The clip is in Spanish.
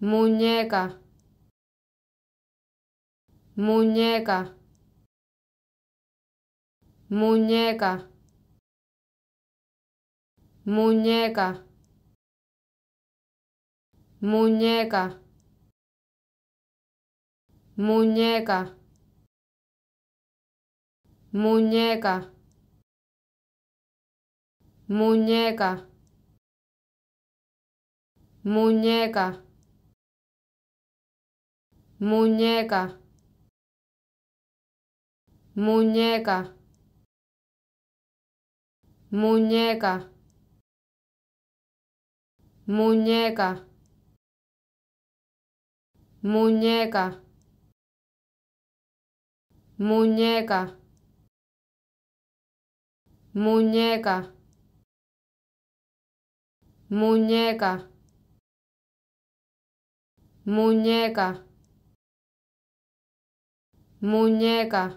muñeca, muñeca, muñeca, muñeca, muñeca, muñeca, muñeca, muñeca, muñeca muñeca, muñeca, muñeca, muñeca, muñeca, muñeca, muñeca, muñeca, muñeca muñeca